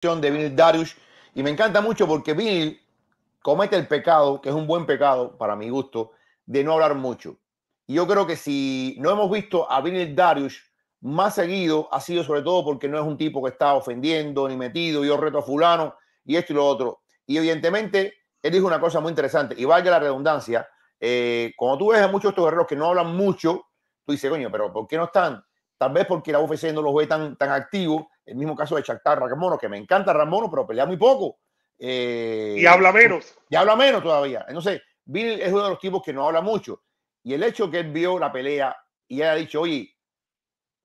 de Bill Darius. Y me encanta mucho porque Bill comete el pecado, que es un buen pecado para mi gusto, de no hablar mucho. Y yo creo que si no hemos visto a Bill Darius más seguido, ha sido sobre todo porque no es un tipo que está ofendiendo ni metido, yo reto a fulano y esto y lo otro. Y evidentemente, él dijo una cosa muy interesante, y valga la redundancia, eh, cuando tú ves a muchos de estos guerreros que no hablan mucho, tú dices, coño, pero ¿por qué no están? Tal vez porque la UFC no los ve tan, tan activos el mismo caso de Shakhtar Ramono, que me encanta Ramono, pero pelea muy poco. Eh, y habla menos. Y habla menos todavía. Entonces, Bill es uno de los tipos que no habla mucho. Y el hecho que él vio la pelea y haya dicho, oye,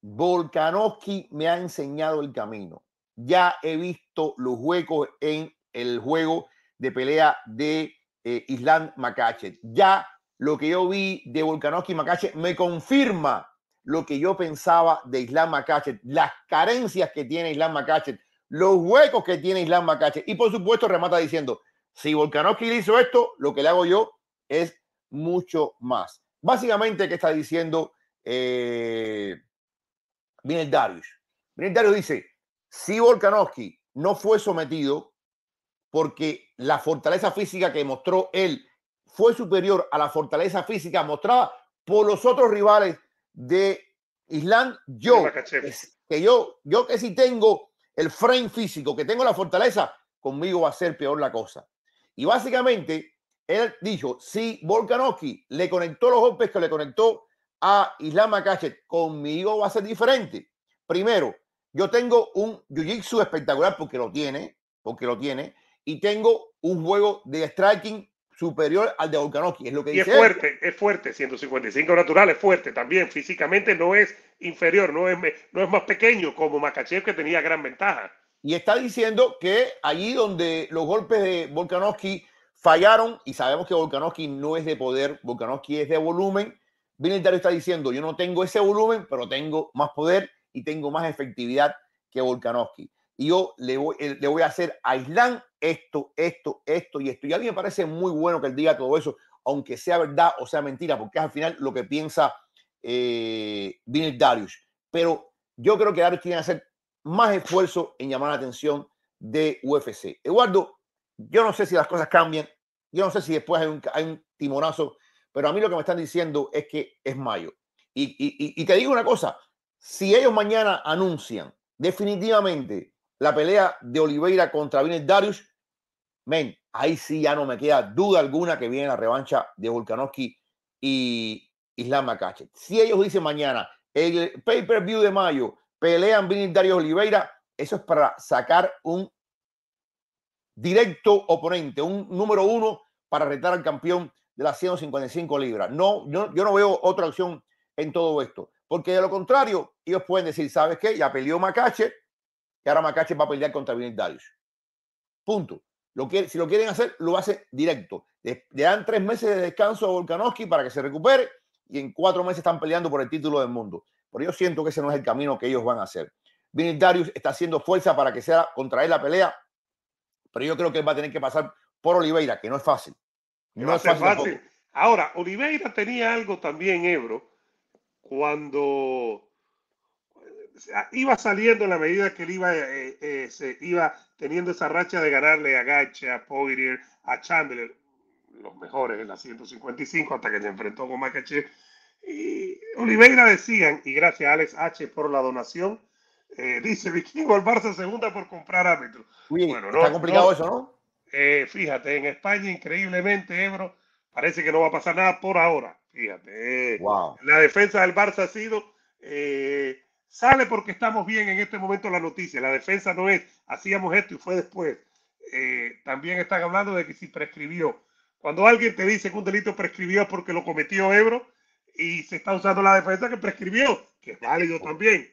Volkanovski me ha enseñado el camino. Ya he visto los huecos en el juego de pelea de eh, Island Makache. Ya lo que yo vi de Volkanovski y Makache me confirma lo que yo pensaba de Islam Makachet, las carencias que tiene Islam Makachet, los huecos que tiene Islam Y por supuesto remata diciendo, si Volkanovski hizo esto, lo que le hago yo es mucho más. Básicamente, ¿qué está diciendo eh, el Darius? Darius dice, si Volkanovski no fue sometido porque la fortaleza física que mostró él fue superior a la fortaleza física mostrada por los otros rivales de Islam yo, que, yo, yo que si tengo el frame físico, que tengo la fortaleza, conmigo va a ser peor la cosa. Y básicamente, él dijo, si Volkanovski le conectó los golpes que le conectó a Islam Makachet, conmigo va a ser diferente. Primero, yo tengo un jiu-jitsu espectacular porque lo tiene, porque lo tiene, y tengo un juego de striking superior al de Volkanovski, es lo que y es fuerte, es fuerte, 155 natural, es fuerte también, físicamente no es inferior, no es, no es más pequeño como Makachev que tenía gran ventaja. Y está diciendo que allí donde los golpes de Volkanovski fallaron, y sabemos que Volkanovski no es de poder, Volkanovski es de volumen, militar está diciendo, yo no tengo ese volumen, pero tengo más poder y tengo más efectividad que Volkanovski y yo le voy, eh, le voy a hacer a Islam esto, esto, esto y esto. Y a mí me parece muy bueno que él diga todo eso, aunque sea verdad o sea mentira, porque es al final lo que piensa eh, Darius. Pero yo creo que Darius tiene que hacer más esfuerzo en llamar la atención de UFC. Eduardo, yo no sé si las cosas cambian, yo no sé si después hay un, hay timonazo, pero a mí lo que me están diciendo es que es mayo. Y, y, y te digo una cosa, si ellos mañana anuncian definitivamente la pelea de Oliveira contra Vincent Darius, men, ahí sí ya no me queda duda alguna que viene la revancha de Volkanovski y Islam Makachev. Si ellos dicen mañana, el pay-per-view de mayo, pelean Vinil Darius Oliveira, eso es para sacar un directo oponente, un número uno para retar al campeón de las 155 libras. No, yo, no veo otra opción en todo esto, porque de lo contrario, ellos pueden decir, ¿sabes qué? Ya peleó Macache, que ahora Macache va a pelear contra Vinny Darius. Punto. si lo quieren hacer, lo hace directo. Le, dan tres meses de descanso a Volkanovski para que se recupere y en cuatro meses están peleando por el título del mundo. Pero yo siento que ese no es el camino que ellos van a hacer. Vinny Darius está haciendo fuerza para que sea contra él la pelea, pero yo creo que él va a tener que pasar por Oliveira, que no es fácil. No, es fácil. fácil. Ahora, Oliveira tenía algo también, Ebro, cuando iba saliendo en la medida que él iba, eh, eh, se iba teniendo esa racha de ganarle a Gache, a Poirier, a Chandler, los mejores en la 155, hasta que se enfrentó con Makachev. Y Oliveira decían, y gracias a Alex H por la donación, eh, dice Vikingo el Barça segunda por comprar árbitro. bueno, está complicado eso, ¿no? fíjate, en España, increíblemente, Ebro, parece que no va a pasar nada por ahora. Fíjate. Wow. La defensa del Barça ha sido Sale porque estamos bien en este momento la noticia. La defensa no es, hacíamos esto y fue después. Eh, también están hablando de que si prescribió. Cuando alguien te dice que un delito prescribió porque lo cometió Ebro y se está usando la defensa que prescribió, que es válido también.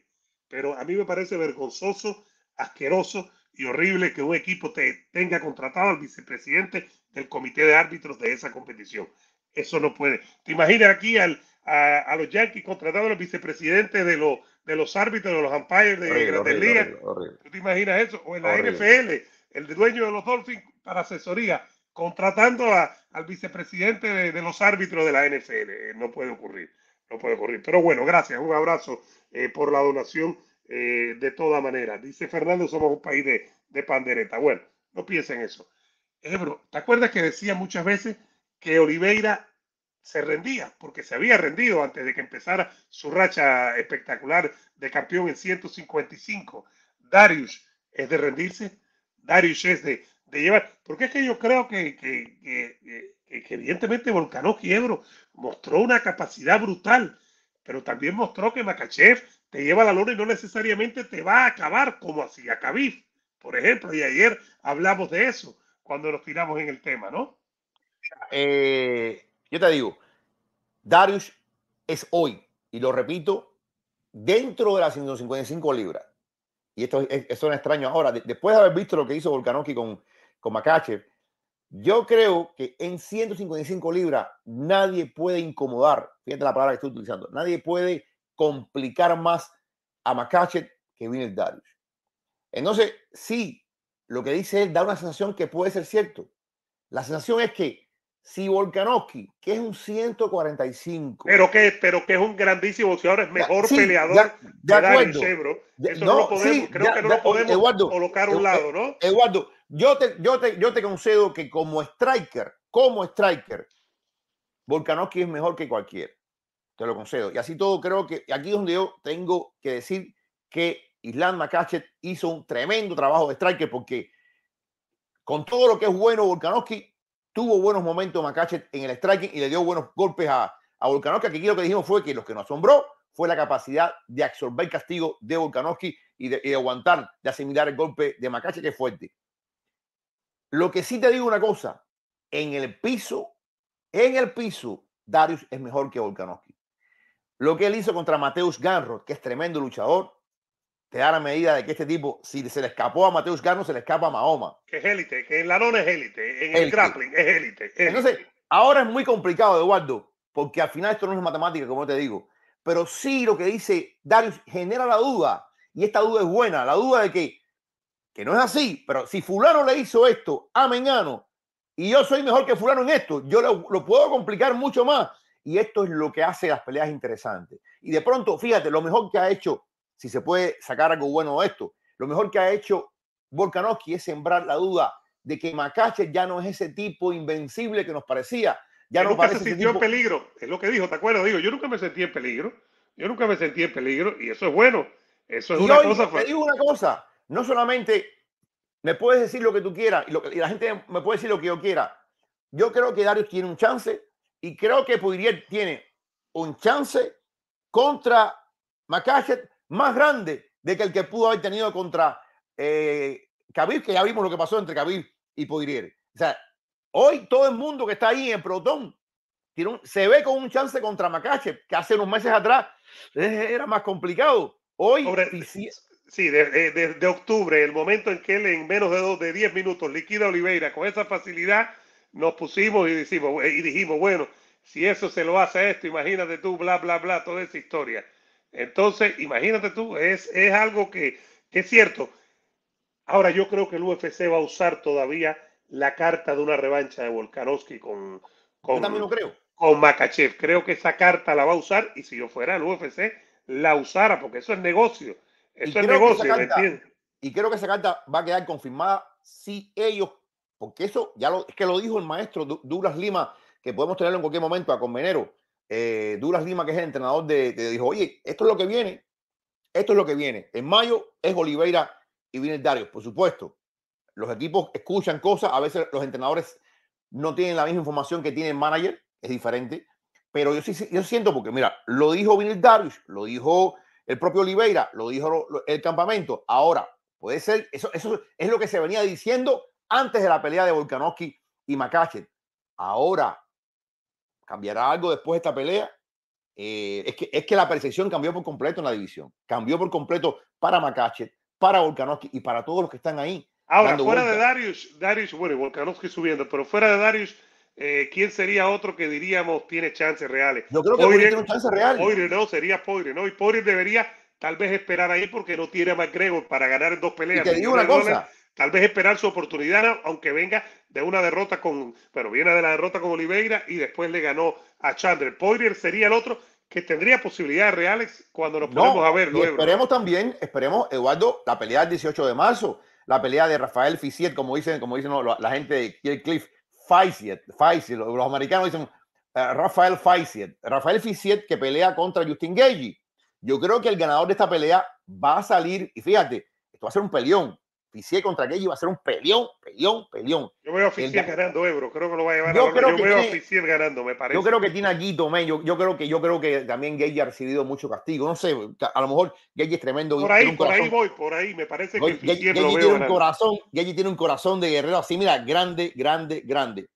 Pero a mí me parece vergonzoso, asqueroso y horrible que un equipo te tenga contratado al vicepresidente del comité de árbitros de esa competición. Eso no puede. ¿Te imaginas aquí a, los Yankees contratados al vicepresidente de los de los árbitros, de los umpires de la Grandes te imaginas eso? O en la NFL, el dueño de los Dolphins para asesoría, contratando al vicepresidente de, los árbitros de la NFL. Eh, no puede ocurrir, no puede ocurrir. Pero bueno, gracias, un abrazo eh, por la donación eh, de toda manera. Dice Fernando, somos un país de, de pandereta. Bueno, no piensen eso. Ebro, ¿te acuerdas que decía muchas veces que Oliveira se rendía, porque se había rendido antes de que empezara su racha espectacular de campeón en 155. Darius es de rendirse, Darius es de, de llevar, porque es que yo creo que, evidentemente Volcano Quiebro mostró una capacidad brutal, pero también mostró que Makachev te lleva la lona y no necesariamente te va a acabar como hacía Khabib, por ejemplo, y ayer hablamos de eso cuando nos tiramos en el tema, ¿no? Eh, yo te digo, Darius es hoy, y lo repito, dentro de las 155 libras. Y esto es, extraño ahora, después de haber visto lo que hizo Volkanovski con, con yo creo que en 155 libras nadie puede incomodar, fíjate la palabra que estoy utilizando, nadie puede complicar más a Makachev que el Darius. Entonces, sí, lo que dice él da una sensación que puede ser cierto. La sensación es que si Volkanovski, que es un 145. Pero que, pero que es un grandísimo boxeador, es mejor peleador ya, de acuerdo. Eso no, podemos, creo que no lo podemos colocar a un lado, ¿no? Eh, Eduardo, yo te, yo, te, concedo que como striker, como striker, Volkanovski es mejor que cualquier Te lo concedo. Y así todo, creo que aquí es donde yo tengo que decir que Island Makachet hizo un tremendo trabajo de striker porque con todo lo que es bueno Volkanovski, tuvo buenos momentos Macachet en el striking y le dio buenos golpes a, a Volkanovski. Aquí lo que dijimos fue que lo que nos asombró fue la capacidad de absorber el castigo de Volkanovski y de, aguantar, de asimilar el golpe de Macachet, que es fuerte. Lo que sí te digo una cosa, en el piso, en el piso, Darius es mejor que Volkanovski. Lo que él hizo contra Mateus Ganro, que es tremendo luchador, te da la medida de que este tipo, si se le escapó a Mateus Garno, se le escapa a Mahoma. Que es élite, que el Larón es élite, en el grappling es élite. Entonces, ahora es muy complicado, Eduardo, porque al final esto no es matemática, como te digo. Pero sí lo que dice Darius genera la duda, y esta duda es buena, la duda de que, que no es así, pero si fulano le hizo esto a Mengano, y yo soy mejor que fulano en esto, yo lo, lo puedo complicar mucho más. Y esto es lo que hace las peleas interesantes. Y de pronto, fíjate, lo mejor que ha hecho si se puede sacar algo bueno de esto. Lo mejor que ha hecho Volkanovski es sembrar la duda de que Macache ya no es ese tipo invencible que nos parecía. Ya no nunca parece se sintió en peligro, es lo que dijo, ¿te acuerdas? Digo, yo nunca me sentí en peligro, yo nunca me sentí en peligro y eso es bueno. Eso es y una cosa. Te digo una cosa, no solamente me puedes decir lo que tú quieras y, la gente me puede decir lo que yo quiera. Yo creo que Darius tiene un chance y creo que Poirier tiene un chance contra Macachet más grande de que el que pudo haber tenido contra eh, que ya vimos lo que pasó entre Kabil y Poirier. O sea, hoy todo el mundo que está ahí en Protón tiene se ve con un chance contra Macache, que hace unos meses atrás eh, era más complicado. Hoy, sí, desde eh, de, octubre, el momento en que él en menos de, dos, de 10 minutos liquida Oliveira con esa facilidad, nos pusimos y, decimos, eh, y dijimos, bueno, si eso se lo hace a esto, imagínate tú, bla, bla, bla, toda esa historia. Entonces, imagínate tú, es, algo que, es cierto. Ahora yo creo que el UFC va a usar todavía la carta de una revancha de Volkanovski con, con, creo. con Makachev. Creo que esa carta la va a usar y si yo fuera el UFC, la usara, porque eso es negocio. Eso es negocio, Y creo que esa carta va a quedar confirmada si ellos, porque eso ya lo, es que lo dijo el maestro Douglas Lima, que podemos tenerlo en cualquier momento a Convenero. Eh, Duras Lima, que es el entrenador, de, dijo, oye, esto es lo que viene, esto es lo que viene. En mayo es Oliveira y viene Darius, por supuesto. Los equipos escuchan cosas, a veces los entrenadores no tienen la misma información que tienen el manager, es diferente. Pero yo sí, yo siento, porque mira, lo dijo Vinil Darius, lo dijo el propio Oliveira, lo dijo el campamento. Ahora, puede ser, eso, eso es lo que se venía diciendo antes de la pelea de Volkanovski y Makachev. Ahora, ¿Cambiará algo después de esta pelea? Eh, es, que, es que la percepción cambió por completo en la división. Cambió por completo para Makachev, para Volkanovski y para todos los que están ahí. Ahora, fuera de Darius, Darius, bueno, Volkanovski subiendo, pero fuera de Darius, eh, ¿quién sería otro que diríamos tiene chances reales? No creo que Poirier, tiene chances reales. Poirier no, sería Poirier, ¿no? Y Poirier debería tal vez esperar ahí porque no tiene a McGregor para ganar dos peleas. Y te digo una cosa. Tal vez esperar su oportunidad, aunque venga de una derrota con, pero viene de la derrota con Oliveira y después le ganó a Chandler. Poirier sería el otro que tendría posibilidades reales cuando lo ponemos a ver esperemos también, esperemos, Eduardo, la pelea del 18 de marzo, la pelea de Rafael Fisiet como dicen, como dicen la gente de Cliff, Fisiet los americanos dicen eh, Rafael Fisiet Rafael Fisiet que pelea contra Justin Gagey. Yo creo que el ganador de esta pelea va a salir, y fíjate, esto va a ser un peleón, oficié contra Gage va a ser un peleón, peleón, peleón. Yo voy a oficiar ganando, Ebro. Eh, creo que lo va a llevar yo a creo Yo que veo a ganando, me parece. Yo creo que tiene aquí, Tomé. Yo, yo, creo que, yo creo que también Gage ha recibido mucho castigo. No sé, a lo mejor Gage es tremendo. Por ahí, por ahí voy, por ahí. Me parece que lo tiene un corazón, Gage tiene un corazón de guerrero así, mira, grande, grande, grande.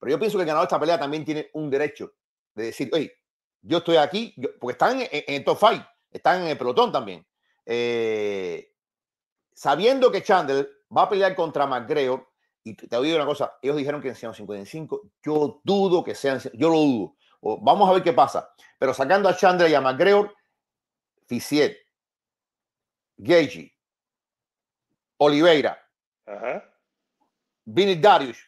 Pero yo pienso que el ganador de esta pelea también tiene un derecho de decir, oye, yo estoy aquí, porque están en, en, top Fight, están en el pelotón también. Eh, sabiendo que Chandler va a pelear contra McGregor, y te digo una cosa, ellos dijeron que sean 55, yo dudo que sean, yo lo dudo. vamos a ver qué pasa. Pero sacando a Chandler y a McGregor, Fisiet, Gagey, Oliveira, Ajá. Darius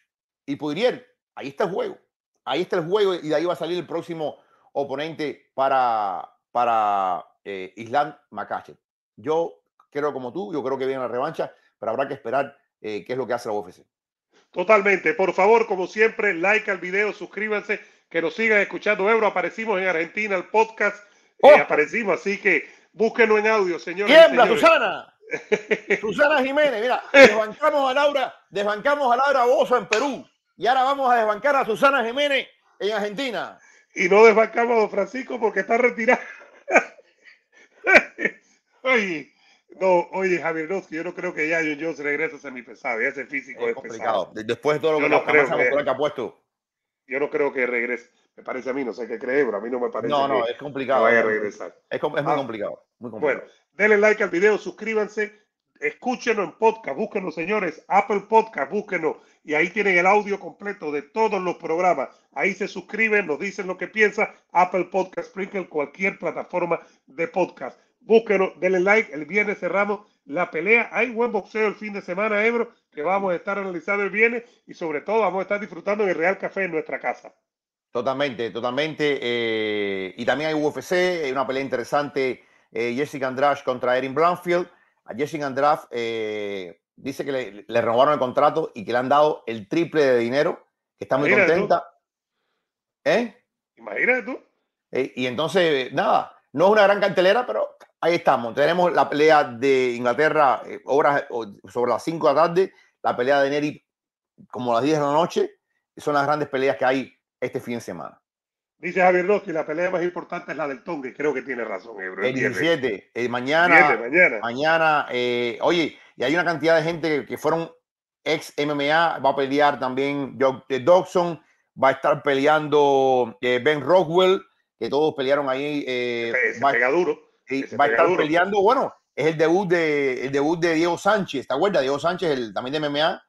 y Pudrier, ahí está el juego. Ahí está el juego y de ahí va a salir el próximo oponente para, para eh, Islam Yo creo como tú, yo creo que viene la revancha, pero habrá que esperar eh, qué es lo que hace la UFC. Totalmente. Por favor, como siempre, like al video, suscríbanse, que nos sigan escuchando. Ebro, aparecimos en Argentina, el podcast, eh, oh. aparecimos, así que búsquenlo en audio, señores. ¡Tiembla, Susana! Susana Jiménez, mira, eh. desbancamos a Laura, desbancamos a Laura Bosa en Perú y ahora vamos a desbancar a Susana Jiménez en Argentina. Y no desbancamos a Don Francisco porque está retirado. ¡ay! No, oye, Javier Dosky, yo no creo que ya yo Jones regrese a semipesado. Ya ese físico es, complicado. Después de todo lo que, no creo que, que ha puesto. Yo no creo que regrese. Me parece a mí, no sé qué creer, pero a mí no me parece. No, no, es complicado. vaya a regresar. Es, ah, muy, complicado, Bueno, denle like al video, suscríbanse, escúchenlo en podcast, búsquenlo, señores, Apple Podcast, búsquenlo. Y ahí tienen el audio completo de todos los programas. Ahí se suscriben, nos dicen lo que piensan. Apple Podcast, Sprinkle, cualquier plataforma de podcast. Búsquenos, denle like. El viernes cerramos la pelea. Hay buen boxeo el fin de semana, Ebro, que vamos a estar analizando el viernes y sobre todo vamos a estar disfrutando del Real Café en nuestra casa. Totalmente, totalmente. Eh, y también hay UFC, hay una pelea interesante. Eh, Jessica Andrade contra Erin Brownfield. A Jessica Andrade eh, dice que le, renovaron el contrato y que le han dado el triple de dinero, que está muy contenta. ¿Eh? Imagínate tú. y entonces, nada, no es una gran cartelera, pero Ahí estamos, tenemos la pelea de Inglaterra eh, horas sobre las 5 de la tarde, la pelea de Neri como las 10 de la noche, son las grandes peleas que hay este fin de semana. Dice Javier Roski, la pelea más importante es la del Tongue, creo que tiene razón, El, 17, eh, mañana, mañana. Eh, oye, y hay una cantidad de gente que, fueron ex MMA, va a pelear también Dodson, va a estar peleando Ben Rockwell, que todos pelearon ahí. Eh, se, duro va a estar peleando, bueno, es el debut de, el debut de Diego Sánchez, ¿te acuerdas? Diego Sánchez, el, también de MMA,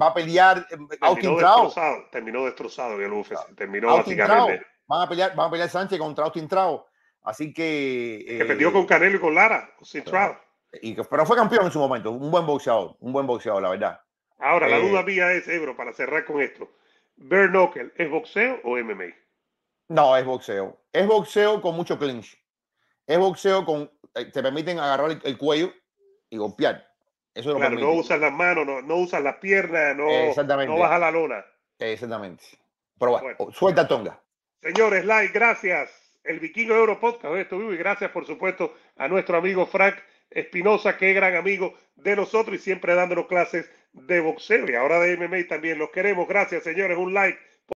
va a pelear eh, terminó destrozado, terminó destrozado el ah, terminó básicamente. Van a, pelear, Sánchez contra Austin Trao. Así que. Eh, que perdió con Canelo y con Lara, pero fue campeón en su momento, un buen boxeador, un buen boxeador, la verdad. Ahora, la eh, duda mía es, Ebro, para cerrar con esto: ¿Bernockel es boxeo o MMA? No, es boxeo. Es boxeo con mucho clinch. Es boxeo con. Eh, te permiten agarrar el, cuello y golpear. Eso claro, no usas las manos, no, no usas las piernas, no, no la lona. Exactamente. Pero bueno, suelta tonga. Señores, like, gracias. El Vikingo de esto y gracias, por supuesto, a nuestro amigo Frank Espinosa, que es gran amigo de nosotros y siempre dándonos clases de boxeo y ahora de MMA también los queremos. Gracias, señores. Un like